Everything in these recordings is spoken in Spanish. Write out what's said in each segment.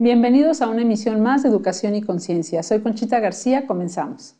Bienvenidos a una emisión más de Educación y Conciencia. Soy Conchita García, comenzamos.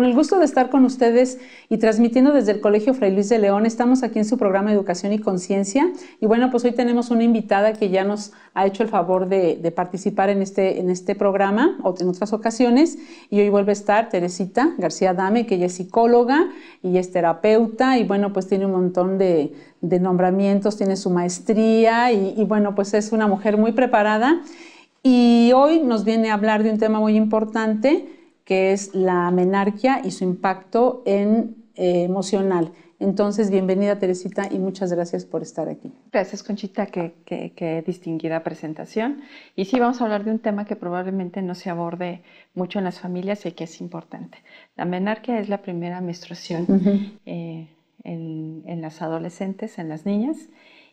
Con el gusto de estar con ustedes y transmitiendo desde el Colegio Fray Luis de León, estamos aquí en su programa Educación y Conciencia. Y bueno, pues hoy tenemos una invitada que ya nos ha hecho el favor de, participar en este, en este programa o en otras ocasiones. Y hoy vuelve a estar Teresita García Dame, que ella es psicóloga y es terapeuta. Y bueno, pues tiene un montón de, nombramientos, tiene su maestría y bueno, pues es una mujer muy preparada. Y hoy nos viene a hablar de un tema muy importante que es la menarquia y su impacto en, eh, emocional. Entonces, bienvenida Teresita y muchas gracias por estar aquí. Gracias Conchita, qué, distinguida presentación. Y sí, vamos a hablar de un tema que probablemente no se aborde mucho en las familias y que es importante. La menarquia es la primera menstruación eh, en, en las adolescentes, en las niñas.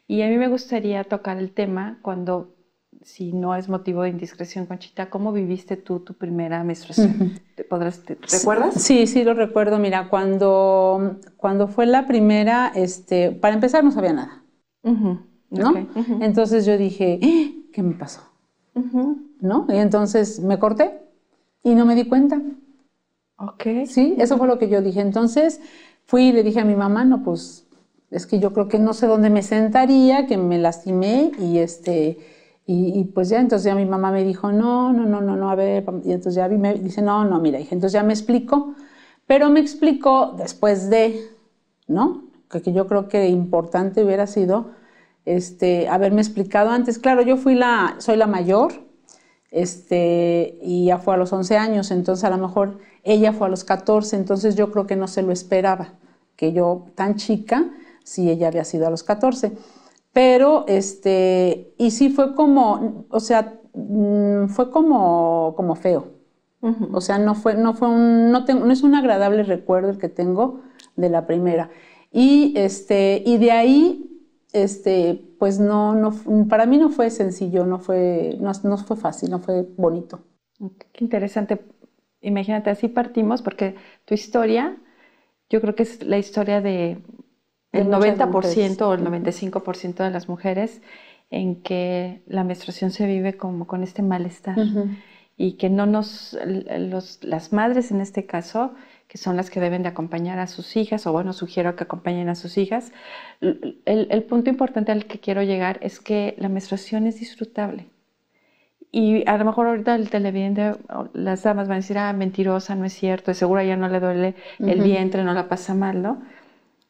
Y a mí me gustaría tocar el tema cuando si no es motivo de indiscreción, Conchita, ¿cómo viviste tú tu primera menstruación? ¿Te, podrás, recuerdas? Sí, sí, lo recuerdo. Mira, cuando, cuando fue la primera, este, para empezar no sabía nada, ¿no? Entonces yo dije, ¿Eh? ¿qué me pasó? ¿No? Y entonces me corté y no me di cuenta. Ok. Sí, eso fue lo que yo dije. Entonces fui y le dije a mi mamá, no, pues es que yo creo que no sé dónde me sentaría, que me lastimé y este y, pues ya, entonces ya mi mamá me dijo, no, no, no, no, no, a ver, y entonces ya me dice, no, no, mira, dije, entonces ya me explico pero me explicó después de, ¿no? Que, yo creo que importante hubiera sido este, haberme explicado antes. Claro, yo fui la, soy la mayor, este, y ya fue a los 11 años, entonces a lo mejor ella fue a los 14, entonces yo creo que no se lo esperaba, que yo tan chica, si ella había sido a los 14. Pero, este, y sí fue como, o sea, mm, fue como, como feo. O sea, no fue, no fue un, no, es un agradable recuerdo el que tengo de la primera. Y este, y de ahí, este, pues no, no, para mí no fue sencillo, no fue, no, no fue fácil, no fue bonito. Qué interesante. Imagínate, así partimos, porque tu historia, yo creo que es la historia de el 90% o el 95% de las mujeres en que la menstruación se vive como con este malestar y que no nos, las madres en este caso, que son las que deben de acompañar a sus hijas, o bueno, sugiero que acompañen a sus hijas, el, punto importante al que quiero llegar es que la menstruación es disfrutable. Y a lo mejor ahorita el televidente, las damas van a decir, ah, mentirosa, no es cierto, seguro ya no le duele el vientre, no la pasa mal, ¿no?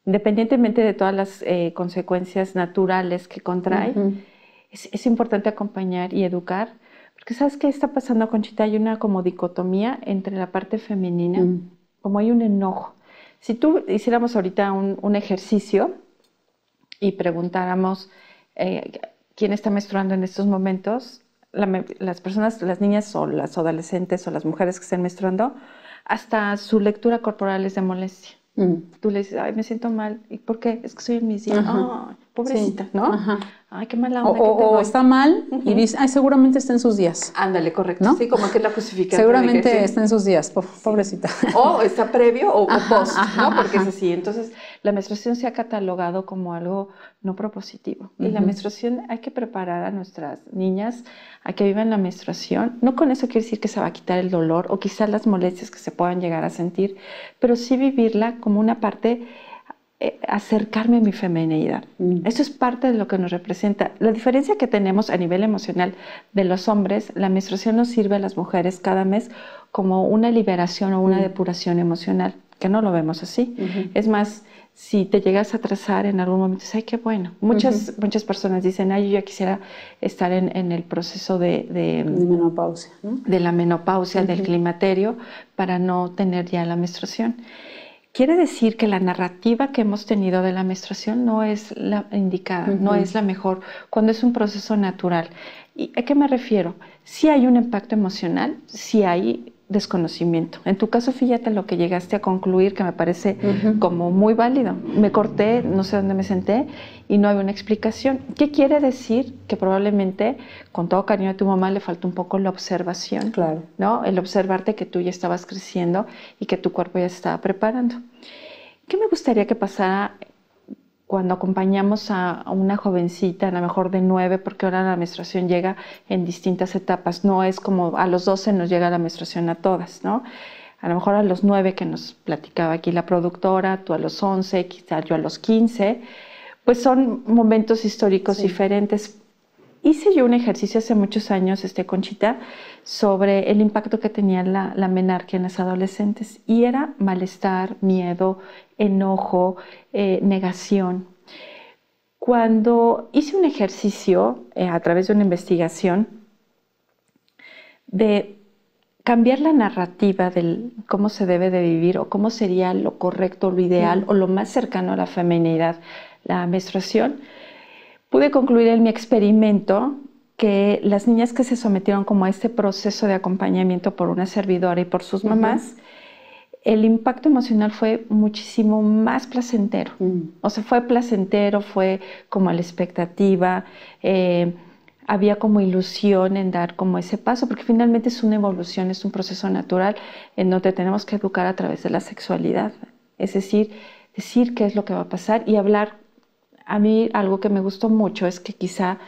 independientemente de todas las eh, consecuencias naturales que contrae, es, importante acompañar y educar. Porque sabes qué está pasando, Conchita, hay una como dicotomía entre la parte femenina, como hay un enojo. Si tú hiciéramos ahorita un, ejercicio y preguntáramos eh, quién está menstruando en estos momentos, las personas, las niñas o las adolescentes o las mujeres que estén menstruando, hasta su lectura corporal es de molestia. Mm. Tú le dices, ay, me siento mal. ¿Y por qué? Es que soy en mis Pobrecita, ¿no? Ay, qué mala onda. O, está mal y dice, ay, seguramente está en sus días. Ándale, correcto. Sí, como que la justificación. Seguramente está en sus días, pobrecita. O está previo o, post, ¿no? Porque es así. Entonces, la menstruación se ha catalogado como algo no propositivo. Y la menstruación hay que preparar a nuestras niñas a que vivan la menstruación. No con eso quiere decir que se va a quitar el dolor o quizás las molestias que se puedan llegar a sentir, pero sí vivirla como una parte eh, acercarme a mi feminidad. Mm. Eso es parte de lo que nos representa. La diferencia que tenemos a nivel emocional de los hombres, la menstruación nos sirve a las mujeres cada mes como una liberación o una mm. depuración emocional, que no lo vemos así. Es más, si te llegas a atrasar en algún momento, es, ay, qué bueno. Muchas, muchas personas dicen, ay, yo ya quisiera estar en, el proceso de, de, mm, menopausia, de la menopausia, del climaterio, para no tener ya la menstruación. Quiere decir que la narrativa que hemos tenido de la menstruación no es la indicada, no es la mejor, cuando es un proceso natural. ¿Y a qué me refiero? Si hay un impacto emocional, si hay desconocimiento. En tu caso, fíjate lo que llegaste a concluir, que me parece como muy válido. Me corté, no sé dónde me senté y no había una explicación. ¿Qué quiere decir? Que probablemente, con todo cariño de tu mamá, le faltó un poco la observación, claro. ¿no? El observarte que tú ya estabas creciendo y que tu cuerpo ya estaba preparando. ¿Qué me gustaría que pasara cuando acompañamos a, una jovencita, a lo mejor de nueve, porque ahora la menstruación llega en distintas etapas, no es como a los 12 nos llega la menstruación a todas, ¿no? A lo mejor a los nueve que nos platicaba aquí la productora, tú a los once, quizás yo a los quince, pues son momentos históricos diferentes, hice yo un ejercicio hace muchos años, este, Conchita, sobre el impacto que tenía la, la en las adolescentes y era malestar, miedo, enojo, eh, negación. Cuando hice un ejercicio eh, a través de una investigación de cambiar la narrativa de cómo se debe de vivir o cómo sería lo correcto, lo ideal o lo más cercano a la feminidad, la menstruación, Pude concluir en mi experimento que las niñas que se sometieron como a este proceso de acompañamiento por una servidora y por sus mamás, el impacto emocional fue muchísimo más placentero. O sea, fue placentero, fue como a la expectativa, eh, había como ilusión en dar como ese paso, porque finalmente es una evolución, es un proceso natural en donde tenemos que educar a través de la sexualidad. Es decir, decir qué es lo que va a pasar y hablar a mí algo que me gustó mucho es que quizá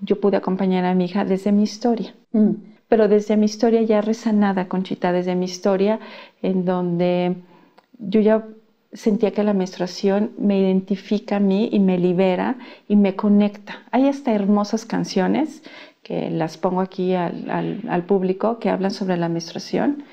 yo pude acompañar a mi hija desde mi historia. Mm. Pero desde mi historia ya resanada, Conchita, desde mi historia en donde yo ya sentía que la menstruación me identifica a mí y me libera y me conecta. Hay hasta hermosas canciones que las pongo aquí al, público que hablan sobre la menstruación.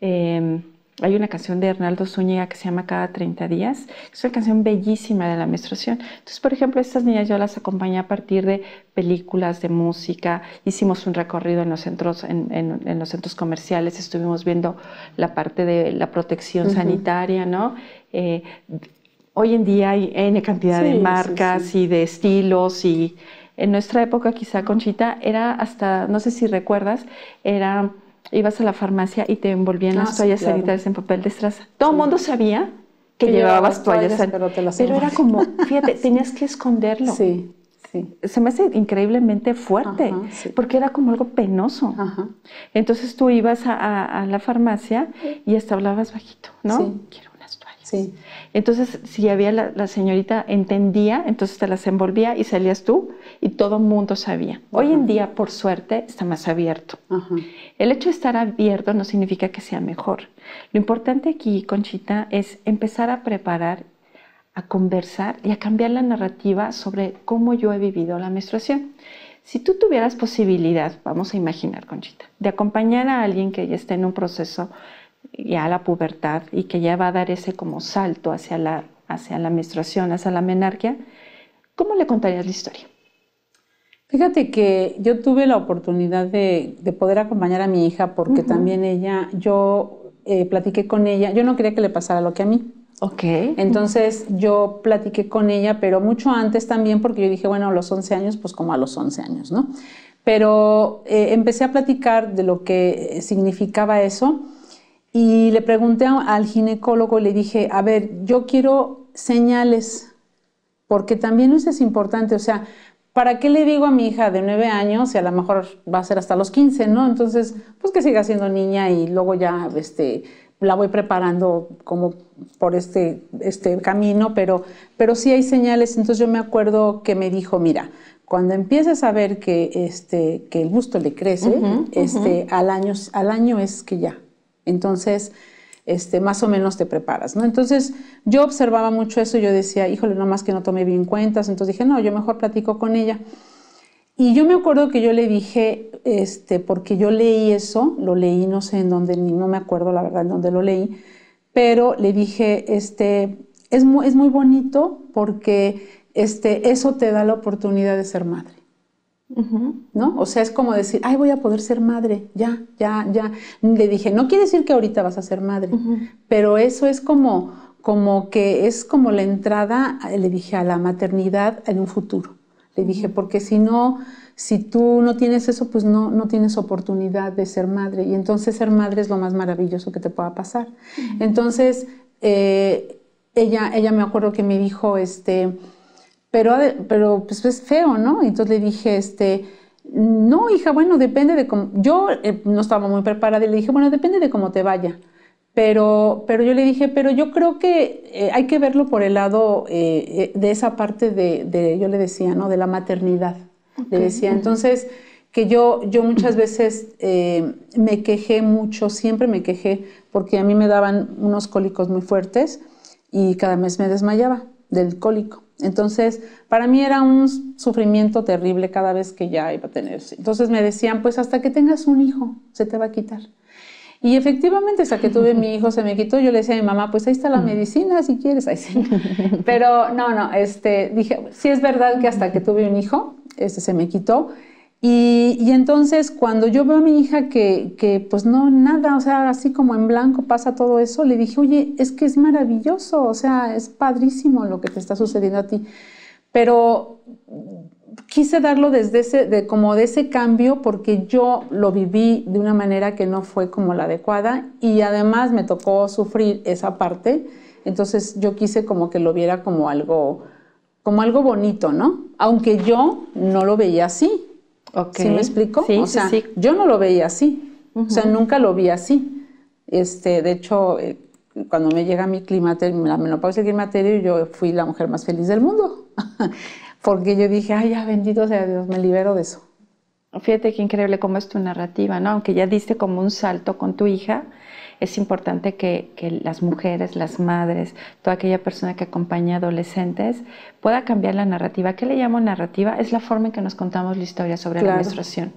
Em, hay una canción de Hernaldo Zúñiga que se llama Cada 30 días, es una canción bellísima de la menstruación. Entonces, por ejemplo, estas niñas yo las acompañé a partir de películas, de música, hicimos un recorrido en los centros, en, los centros comerciales, estuvimos viendo la parte de la protección sanitaria, ¿no? Eh, hoy en día hay N cantidad de marcas y de estilos y en nuestra época quizá Conchita era hasta, no sé si recuerdas, era ibas a la farmacia y te envolvían ah, las toallas sanitarias en papel de estraza. Todo el mundo sabía que, llevabas toallas, sanitarias. pero, era como, fíjate, tenías que esconderlo. Sí. Sí. Se me hace increíblemente fuerte, porque era como algo penoso. Entonces tú ibas a, la farmacia y hasta hablabas bajito, ¿no? Sí. Entonces, si había la, señorita entendía, entonces te las envolvía y salías tú y todo el mundo sabía. Hoy en día, por suerte, está más abierto. El hecho de estar abierto no significa que sea mejor. Lo importante aquí, Conchita, es empezar a preparar, a conversar y a cambiar la narrativa sobre cómo yo he vivido la menstruación. Si tú tuvieras posibilidad, vamos a imaginar, Conchita, de acompañar a alguien que ya está en un proceso ya la pubertad y que ya va a dar ese como salto hacia la, hacia la menstruación, hacia la menarquia, ¿cómo le contarías la historia? Fíjate que yo tuve la oportunidad de, poder acompañar a mi hija porque también ella, yo eh, platiqué con ella, yo no quería que le pasara lo que a mí. Ok. Entonces yo platiqué con ella, pero mucho antes también porque yo dije, bueno, a los 11 años, pues como a los 11 años, ¿no? Pero eh, empecé a platicar de lo que eh, significaba eso y le pregunté al ginecólogo, le dije, a ver, yo quiero señales, porque también eso es importante, o sea, ¿para qué le digo a mi hija de nueve años y a lo mejor va a ser hasta los 15, ¿no? Entonces, pues que siga siendo niña y luego ya este, la voy preparando como por este, este camino, pero, pero sí hay señales. Entonces yo me acuerdo que me dijo, mira, cuando empieces a ver que, este, que el busto le crece, este, al, año, al año es que ya, entonces, este, más o menos te preparas, ¿no? Entonces yo observaba mucho eso, yo decía, híjole, no más que no tomé bien cuentas, entonces dije, no, yo mejor platico con ella. Y yo me acuerdo que yo le dije, este, porque yo leí eso, lo leí, no sé en dónde, ni no me acuerdo la verdad en dónde lo leí, pero le dije, este, es muy, bonito porque este, eso te da la oportunidad de ser madre. ¿No? O sea, es como decir, ay, voy a poder ser madre, ya, ya, ya. Le dije, no quiere decir que ahorita vas a ser madre, pero eso es como, como que es como la entrada, eh, le dije, a la maternidad en un futuro. Le dije, porque si no, si tú no tienes eso, pues no, tienes oportunidad de ser madre. Y entonces ser madre es lo más maravilloso que te pueda pasar. Entonces, eh, ella, ella me acuerdo que me dijo, este, pero, pues es feo, ¿no? Entonces le dije, este, no, hija, bueno, depende de cómo, yo eh, no estaba muy preparada y le dije, bueno, depende de cómo te vaya. Pero, pero yo le dije, pero yo creo que eh, hay que verlo por el lado eh, de esa parte de, yo le decía, ¿no? De la maternidad. Le decía, entonces, que yo, yo muchas veces me quejé mucho, siempre me quejé, porque a mí me daban unos cólicos muy fuertes y cada mes me desmayaba del cólico. Entonces, para mí era un sufrimiento terrible cada vez que ya iba a tener. Entonces me decían, pues hasta que tengas un hijo, se te va a quitar. Y efectivamente, hasta que tuve mi hijo, se me quitó. Yo le decía a mi mamá, pues ahí está la medicina, si quieres, ahí sí. Pero no, no, este, dije, sí es verdad que hasta que tuve un hijo, este se me quitó. Y, entonces cuando yo veo a mi hija que, pues no, nada, o sea, así como en blanco pasa todo eso, le dije, oye, es que es maravilloso, o sea, es padrísimo lo que te está sucediendo a ti. Pero quise darlo desde ese, como de ese cambio porque yo lo viví de una manera que no fue como la adecuada y además me tocó sufrir esa parte, entonces yo quise como que lo viera como algo, como algo bonito, ¿no? Aunque yo no lo veía así, ¿Sí me explico? Sí, o sea, sí, yo no lo veía así. O sea, nunca lo vi así. Este, de hecho, eh, cuando me llega mi climaterio, la menopausia climaterio, yo fui la mujer más feliz del mundo. Porque yo dije, ay, ya bendito sea Dios, me libero de eso. Fíjate qué increíble cómo es tu narrativa, ¿no? Aunque ya diste como un salto con tu hija, es importante que, las mujeres, las madres, toda aquella persona que acompaña a adolescentes pueda cambiar la narrativa. ¿Qué le llamo narrativa? Es la forma en que nos contamos la historia sobre la menstruación.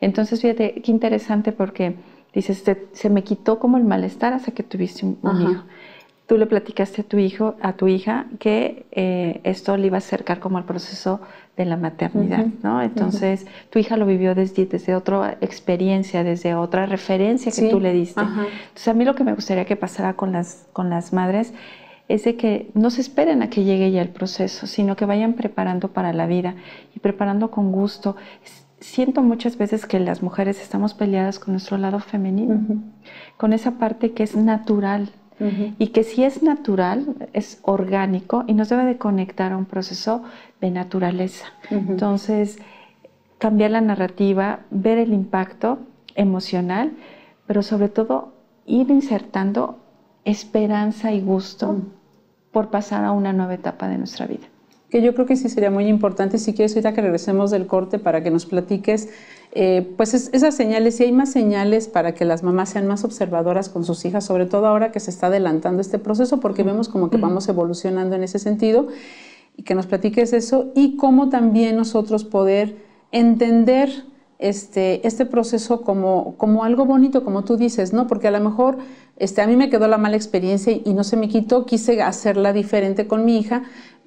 Entonces, fíjate, qué interesante porque dices, se, me quitó como el malestar hasta que tuviste un, hijo tú le platicaste a tu hijo, a tu hija, que eh, esto le iba a acercar como al proceso de la maternidad, ¿no? Entonces, tu hija lo vivió desde, desde, otra experiencia, desde otra referencia que tú le diste. Entonces, a mí lo que me gustaría que pasara con las, con las madres es de que no se esperen a que llegue ya el proceso, sino que vayan preparando para la vida y preparando con gusto. Siento muchas veces que las mujeres estamos peleadas con nuestro lado femenino, con esa parte que es natural, y que si es natural, es orgánico y nos debe de conectar a un proceso de naturaleza. Entonces, cambiar la narrativa, ver el impacto emocional, pero sobre todo ir insertando esperanza y gusto por pasar a una nueva etapa de nuestra vida que yo creo que sí sería muy importante, si quieres ahorita que regresemos del corte para que nos platiques, eh, pues esas señales, si hay más señales para que las mamás sean más observadoras con sus hijas, sobre todo ahora que se está adelantando este proceso, porque vemos como que vamos evolucionando en ese sentido, y que nos platiques eso, y cómo también nosotros poder entender este, este proceso como, como algo bonito, como tú dices, ¿no? Porque a lo mejor este, a mí me quedó la mala experiencia y no se me quitó, quise hacerla diferente con mi hija,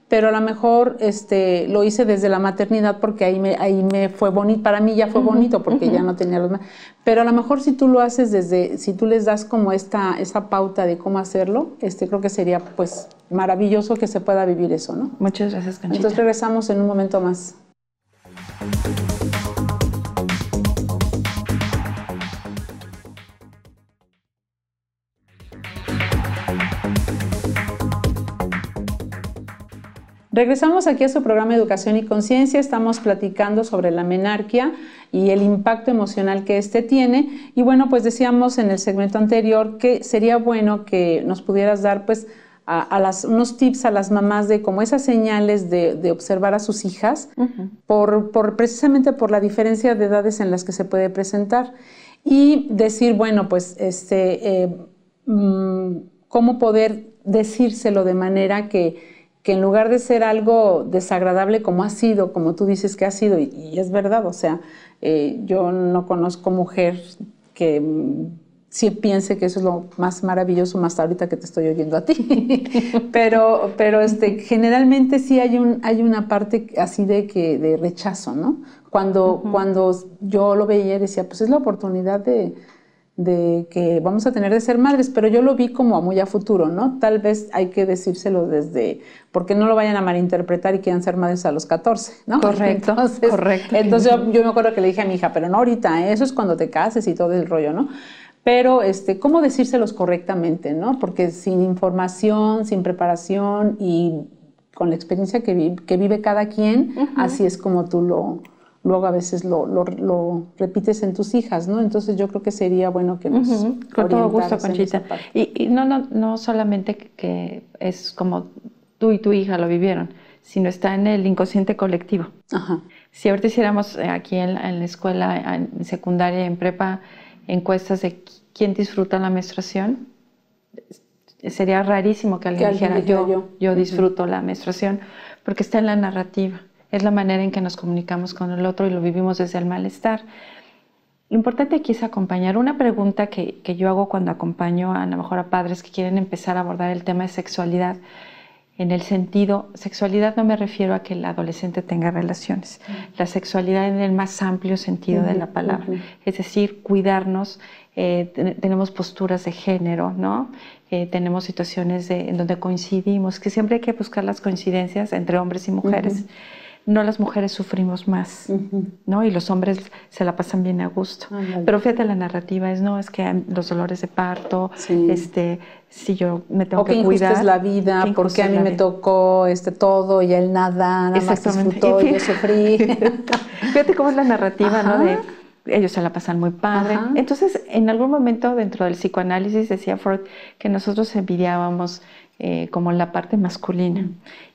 pero a lo mejor este, lo hice desde la maternidad porque ahí me, ahí me fue bonito, para mí ya fue bonito porque ya no tenía los... Pero a lo mejor si tú lo haces desde, si tú les das como esta, esa pauta de cómo hacerlo, este, creo que sería pues maravilloso que se pueda vivir eso, ¿no? Muchas gracias, Conchita. Entonces regresamos en un momento más. Regresamos aquí a su programa Educación y Conciencia. Estamos platicando sobre la menarquía y el impacto emocional que éste tiene. Y bueno, pues decíamos en el segmento anterior que sería bueno que nos pudieras dar pues unos tips a las mamás de cómo esas señales de, observar a sus hijas por, precisamente por la diferencia de edades en las que se puede presentar. Y decir, bueno, pues este, eh, mm, cómo poder decírselo de manera que que en lugar de ser algo desagradable como ha sido, como tú dices que ha sido, y, es verdad, o sea, eh, yo no conozco mujer que sí piense que eso es lo más maravilloso, más ahorita que te estoy oyendo a ti. pero pero este, generalmente sí hay, un, hay una parte así de, que, de rechazo, ¿no? Cuando, cuando yo lo veía decía, pues es la oportunidad de de que vamos a tener de ser madres, pero yo lo vi como a muy a futuro, ¿no? Tal vez hay que decírselo desde, porque no lo vayan a malinterpretar y quieran ser madres a los 14, ¿no? Correcto, correcto. Entonces yo, me acuerdo que le dije a mi hija, pero no ahorita, ¿eh? eso es cuando te cases y todo el rollo, ¿no? Pero, este, ¿cómo decírselos correctamente, no? Porque sin información, sin preparación y con la experiencia que, vive cada quien, así es como tú lo luego a veces lo, repites en tus hijas, ¿no? Entonces yo creo que sería bueno que nos con todo gusto, Conchita. Y, no, no, no solamente que es como tú y tu hija lo vivieron, sino está en el inconsciente colectivo. Ajá. Si ahorita hiciéramos eh, aquí en, la escuela, en secundaria, en prepa, encuestas de quién disfruta la menstruación, sería rarísimo que alguien, dijera, yo, yo, disfruto la menstruación, porque está en la narrativa es la manera en que nos comunicamos con el otro y lo vivimos desde el malestar. Lo importante aquí es acompañar. Una pregunta que, yo hago cuando acompaño a, a lo mejor a padres que quieren empezar a abordar el tema de sexualidad, en el sentido, sexualidad no me refiero a que el adolescente tenga relaciones, la sexualidad en el más amplio sentido de la palabra, es decir, cuidarnos, eh, tenemos posturas de género, ¿no? Eh, tenemos situaciones en donde coincidimos, que siempre hay que buscar las coincidencias entre hombres y mujeres no las mujeres sufrimos más, ¿no? Y los hombres se la pasan bien a gusto. Pero fíjate, la narrativa es, no, es que los dolores de parto, este, si yo me tengo o que, la vida, porque a mí me tocó este todo y él nada, nada más disfrutó y yo sufrí. fíjate cómo es la narrativa, ¿no? ellos se la pasan muy padre. Entonces, en algún momento dentro del psicoanálisis decía Freud que nosotros envidiábamos eh, como la parte masculina.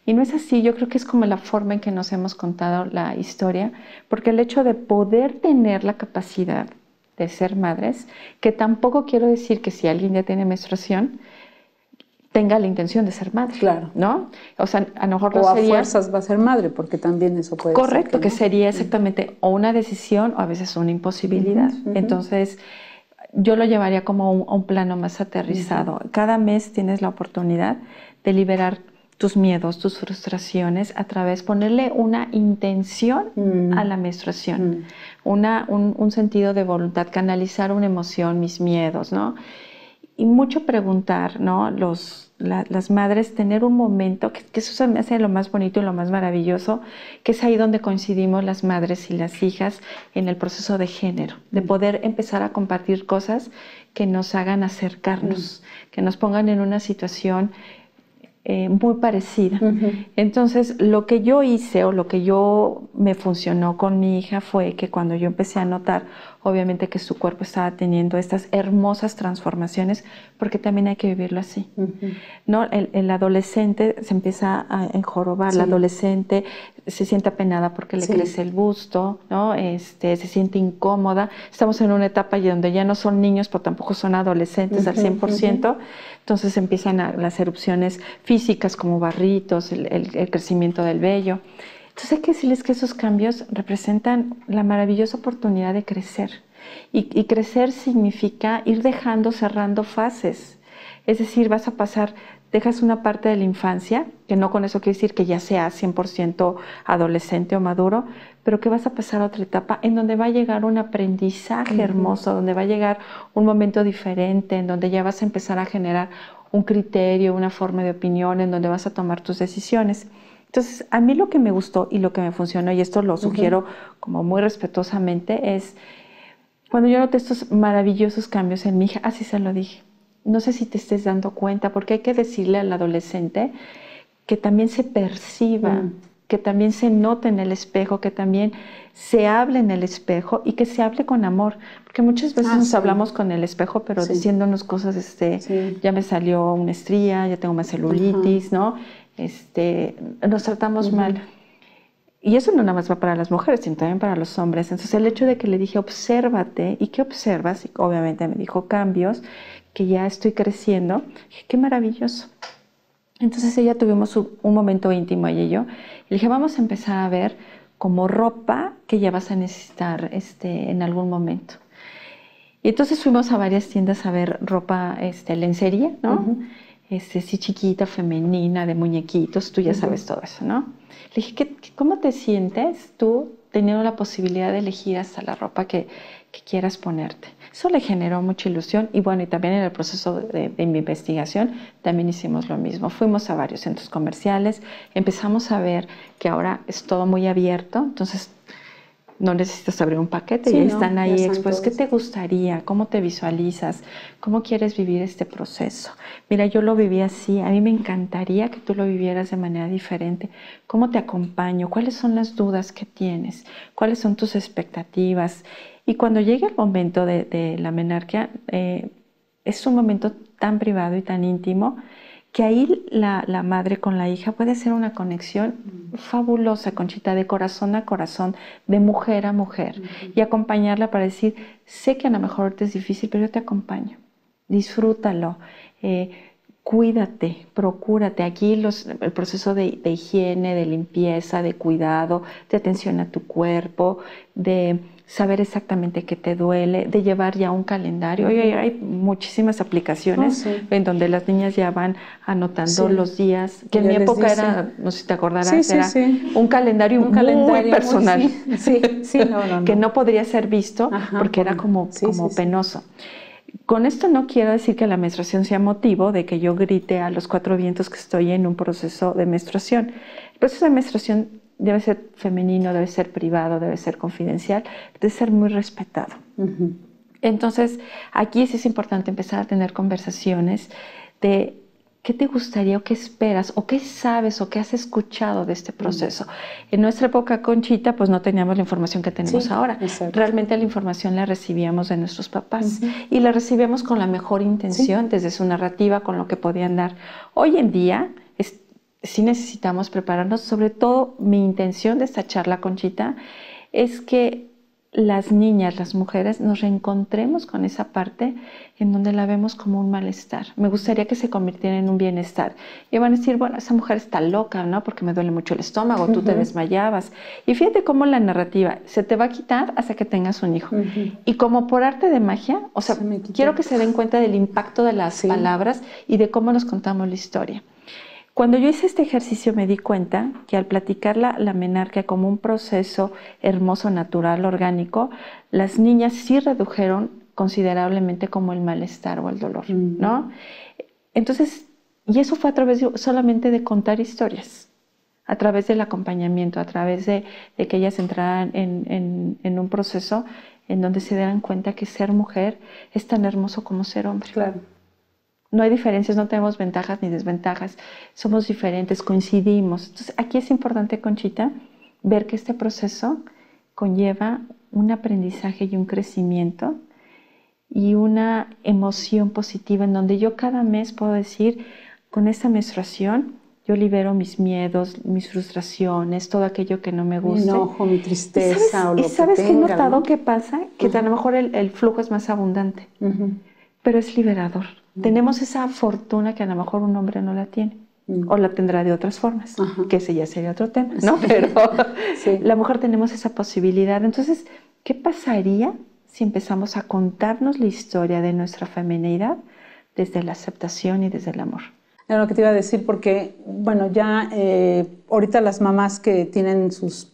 Y no es así, yo creo que es como la forma en que nos hemos contado la historia, porque el hecho de poder tener la capacidad de ser madres, que tampoco quiero decir que si alguien ya tiene menstruación, tenga la intención de ser madre. Claro. ¿No? O sea, a lo mejor o a fuerzas va a ser madre, porque también eso puede ser Correcto, que, sería exactamente o una decisión o a veces una imposibilidad. Entonces, yo lo llevaría como a un, plano más aterrizado. Cada mes tienes la oportunidad de liberar tus miedos, tus frustraciones a través ponerle una intención a mm. la menstruación, mm. una, un, sentido de voluntad, canalizar una emoción, mis miedos, ¿no? y mucho preguntar, ¿no? Los, las madres, tener un momento, que, eso me hace lo más bonito y lo más maravilloso, que es ahí donde coincidimos las madres y las hijas en el proceso de género, de mm. poder empezar a compartir cosas que nos hagan acercarnos, mm. que nos pongan en una situación eh, muy parecida. Entonces, lo que yo hice o lo que yo me funcionó con mi hija fue que cuando yo empecé a notar, obviamente, que su cuerpo estaba teniendo estas hermosas transformaciones, porque también hay que vivirlo así. ¿no? El, adolescente se empieza a enjorobar, el adolescente se siente apenada porque le crece el busto, ¿no? Este, se siente incómoda. Estamos en una etapa donde ya no son niños, pero tampoco son adolescentes al 100%. Entonces empiezan las erupciones físicas como barritos, el, crecimiento del vello. Entonces hay que decirles que esos cambios representan la maravillosa oportunidad de crecer. Y, y, crecer significa ir dejando, cerrando fases. Es decir, vas a pasar, dejas una parte de la infancia, que no con eso quiere decir que ya sea 100% adolescente o maduro, pero que vas a pasar a otra etapa en donde va a llegar un aprendizaje hermoso, donde va a llegar un momento diferente, en donde ya vas a empezar a generar un criterio, una forma de opinión, en donde vas a tomar tus decisiones. Entonces, a mí lo que me gustó y lo que me funcionó, y esto lo sugiero como muy respetuosamente, es cuando yo noté estos maravillosos cambios en mi hija, así se lo dije no sé si te estés dando cuenta, porque hay que decirle al adolescente que también se perciba, mm. que también se note en el espejo, que también se hable en el espejo y que se hable con amor, porque muchas veces ah, nos hablamos con el espejo, pero diciéndonos cosas, este, ya me salió una estría, ya tengo más celulitis, ¿no? Este, nos tratamos mal. Y eso no nada más va para las mujeres, sino también para los hombres. Entonces el hecho de que le dije, obsérvate, ¿y qué observas? obviamente me dijo cambios, que ya estoy creciendo. Dije, qué maravilloso. Entonces ella tuvimos un momento íntimo ella y yo. Le dije, vamos a empezar a ver como ropa que ya vas a necesitar este, en algún momento. Y entonces fuimos a varias tiendas a ver ropa, este, lencería, ¿no? este, sí, chiquita, femenina, de muñequitos, tú ya sabes todo eso, ¿no? Le dije, ¿cómo te sientes tú teniendo la posibilidad de elegir hasta la ropa que quieras ponerte? Eso le generó mucha ilusión y bueno, y también en el proceso de, mi investigación también hicimos lo mismo. Fuimos a varios centros comerciales, empezamos a ver que ahora es todo muy abierto, entonces no necesitas abrir un paquete, y están ahí expuestos. ¿Qué te gustaría? ¿Cómo te visualizas? ¿Cómo quieres vivir este proceso? Mira, yo lo viví así, a mí me encantaría que tú lo vivieras de manera diferente. ¿Cómo te acompaño? ¿Cuáles son las dudas que tienes? ¿Cuáles son tus expectativas? Y cuando llega el momento de, la menarquia, eh, es un momento tan privado y tan íntimo que ahí la, madre con la hija puede ser una conexión mm. fabulosa, Conchita, de corazón a corazón, de mujer a mujer, mm. y acompañarla para decir, sé que a lo mejor te es difícil, pero yo te acompaño, disfrútalo, eh, cuídate, procúrate. Aquí el proceso de higiene, de limpieza, de cuidado, de atención a tu cuerpo, de saber exactamente qué te duele, de llevar ya un calendario. Hoy hay muchísimas aplicaciones oh, en donde las niñas ya van anotando los días, que en mi época era, no sé si te acordarás, era un calendario un muy calendario personal, que no podría ser visto porque era como, como penoso. Con esto no quiero decir que la menstruación sea motivo de que yo grite a los cuatro vientos que estoy en un proceso de menstruación. El proceso de menstruación debe ser femenino, debe ser privado, debe ser confidencial, debe ser muy respetado. Entonces, aquí sí es importante empezar a tener conversaciones de qué te gustaría o qué esperas o qué sabes o qué has escuchado de este proceso. En nuestra época, Conchita, pues no teníamos la información que tenemos ahora. Realmente la información la recibíamos de nuestros papás y la recibíamos con la mejor intención, desde su narrativa, con lo que podían dar. Hoy en día, sí necesitamos prepararnos. Sobre todo, mi intención de esta charla, Conchita, es que las niñas, las mujeres, nos reencontremos con esa parte en donde la vemos como un malestar. Me gustaría que se convirtiera en un bienestar. Y van a decir, bueno, esa mujer está loca, ¿no? Porque me duele mucho el estómago, tú te desmayabas. Y fíjate cómo la narrativa se te va a quitar hasta que tengas un hijo. Y como por arte de magia, o sea, quiero que se den cuenta del impacto de las palabras y de cómo nos contamos la historia. Cuando yo hice este ejercicio me di cuenta que al platicar la, la, como un proceso hermoso, natural, orgánico, las niñas sí redujeron considerablemente como el malestar o el dolor, ¿no? Entonces, y eso fue a través solamente de contar historias, a través del acompañamiento, a través de, que ellas entraran en, en, un proceso en donde se dieran cuenta que ser mujer es tan hermoso como ser hombre. Claro. No hay diferencias, no tenemos ventajas ni desventajas, somos diferentes, coincidimos. Entonces, aquí es importante, Conchita, ver que este proceso conlleva un aprendizaje y un crecimiento y una emoción positiva en donde yo cada mes puedo decir, con esta menstruación, yo libero mis miedos, mis frustraciones, todo aquello que no me gusta. Mi enojo, mi tristeza ¿Y sabes, ¿y sabes que, he notado que pasa? Que a lo mejor el, flujo es más abundante, pero es liberador. Tenemos esa fortuna que a lo mejor un hombre no la tiene. Mm. O la tendrá de otras formas, que ese ya sería otro tema, ¿no? Pero sí. la mujer tenemos esa posibilidad. Entonces, ¿qué pasaría si empezamos a contarnos la historia de nuestra feminidad desde la aceptación y desde el amor. Era lo que te iba a decir porque, bueno, ya eh, ahorita las mamás que tienen sus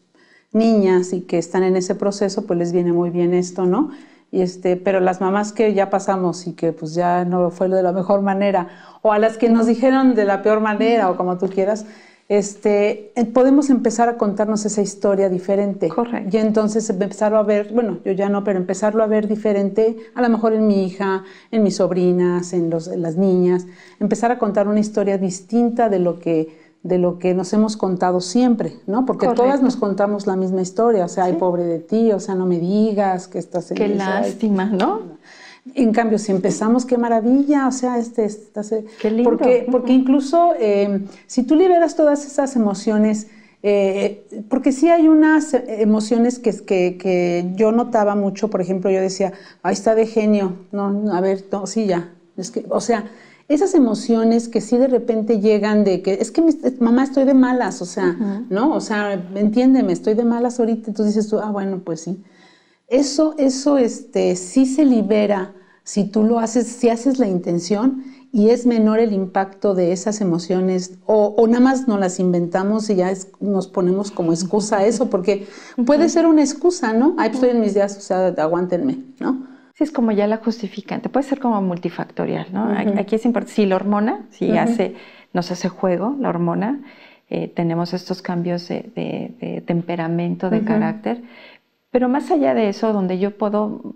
niñas y que están en ese proceso, pues les viene muy bien esto, ¿no? Este, pero las mamás que ya pasamos y que pues ya no fue de la mejor manera, o a las que nos dijeron de la peor manera, o como tú quieras, este, eh, podemos empezar a contarnos esa historia diferente. Correcto. Y entonces empezarlo a ver, bueno, yo ya no, pero empezarlo a ver diferente, a lo mejor en mi hija, en mis sobrinas, en las niñas, empezar a contar una historia distinta de lo que de lo que nos hemos contado siempre, ¿no? Porque todas nos contamos la misma historia, o sea, hay pobre de ti, o sea, no me digas que estás en Qué lástima, ¿no? En cambio, si empezamos, qué maravilla, o sea, este, estás. Eh, qué lindo. Porque, porque incluso em, si tú liberas todas esas emociones, eh, porque sí hay unas eh, emociones que, que, yo notaba mucho, por ejemplo, yo decía, ahí está de genio, no, a ver, no, sí, ya, es que, o sea, esas emociones que sí de repente llegan de que es que mi, mamá estoy de malas, o sea, ¿no? O sea, entiéndeme, estoy de malas ahorita, entonces dices tú, ah, bueno, pues sí. Eso, eso, este, sí se libera si tú lo haces, si haces la intención y es menor el impacto de esas emociones o, nada más nos las inventamos y ya nos ponemos como excusa a eso, porque puede ser una excusa, ¿no? Ahí pues estoy en mis días, o sea, aguántenme, ¿no? es como ya la justificante. Puede ser como multifactorial, ¿no? Aquí es importante. Sí, la hormona, sí hace, nos hace juego la hormona. Eh, tenemos estos cambios de, temperamento, de carácter. Pero más allá de eso, donde yo puedo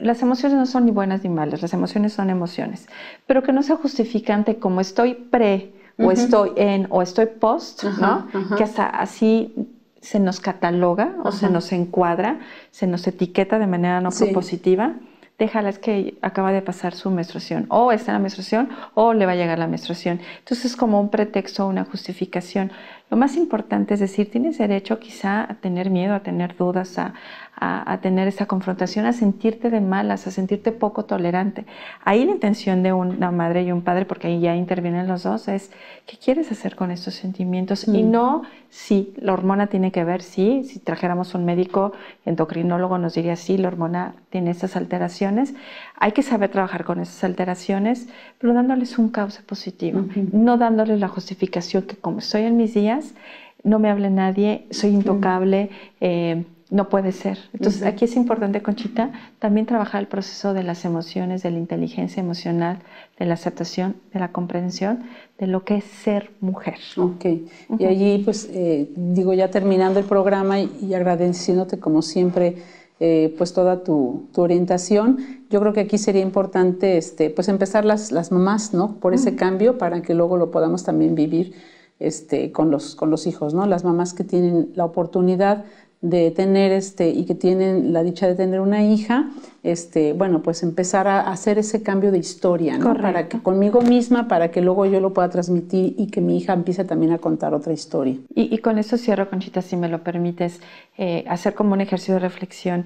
las emociones no son ni buenas ni malas, las emociones son emociones, pero que no sea justificante como estoy pre o estoy en o estoy post, ¿no? Que hasta así se nos cataloga o se nos encuadra, se nos etiqueta de manera no propositiva déjala, que acaba de pasar su menstruación, o está en la menstruación, o le va a llegar la menstruación. Entonces es como un pretexto, una justificación. Lo más importante es decir, tienes derecho quizá a tener miedo, a tener dudas, a, a, tener esa confrontación, a sentirte de malas, a sentirte poco tolerante. Ahí la intención de una madre y un padre, porque ahí ya intervienen los dos, es qué quieres hacer con estos sentimientos y mm. no si sí, la hormona tiene que ver, sí, si trajéramos un médico endocrinólogo nos diría sí, la hormona tiene esas alteraciones. Hay que saber trabajar con esas alteraciones, pero dándoles un cauce positivo, no dándoles la justificación que como estoy en mis días, no me hable nadie, soy intocable, eh, no puede ser. Entonces, aquí es importante, Conchita, también trabajar el proceso de las emociones, de la inteligencia emocional, de la aceptación, de la comprensión, de lo que es ser mujer. Ok, y allí, pues, eh, digo, ya terminando el programa y, agradeciéndote como siempre. Eh, pues toda tu, orientación. Yo creo que aquí sería importante este, pues empezar las, las mamás ¿no? por ese cambio para que luego lo podamos también vivir este, con, los, con los hijos, ¿no? Las mamás que tienen la oportunidad de tener este y que tienen la dicha de tener una hija, este, bueno, pues empezar a hacer ese cambio de historia, Para que conmigo misma, para que luego yo lo pueda transmitir y que mi hija empiece también a contar otra historia. Y, con esto cierro, Conchita, si me lo permites, eh, hacer como un ejercicio de reflexión.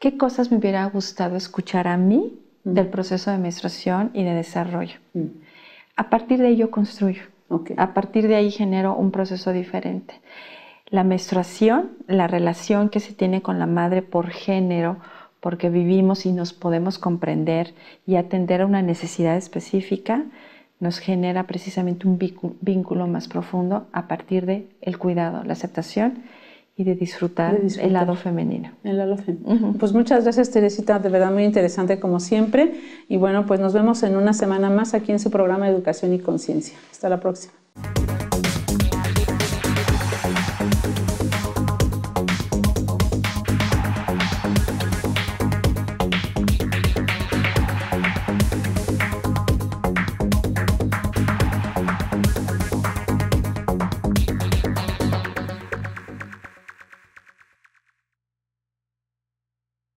¿Qué cosas me hubiera gustado escuchar a mí mm. del proceso de menstruación y de desarrollo? Mm. A partir de ello construyo. A partir de ahí genero un proceso diferente. La menstruación, la relación que se tiene con la madre por género, porque vivimos y nos podemos comprender y atender a una necesidad específica, nos genera precisamente un vínculo más profundo a partir del el cuidado, la aceptación y de disfrutar, el lado femenino. El lado femenino. Pues muchas gracias Teresita, de verdad muy interesante como siempre. Y bueno, pues nos vemos en una semana más aquí en su programa Educación y Conciencia. Hasta la próxima.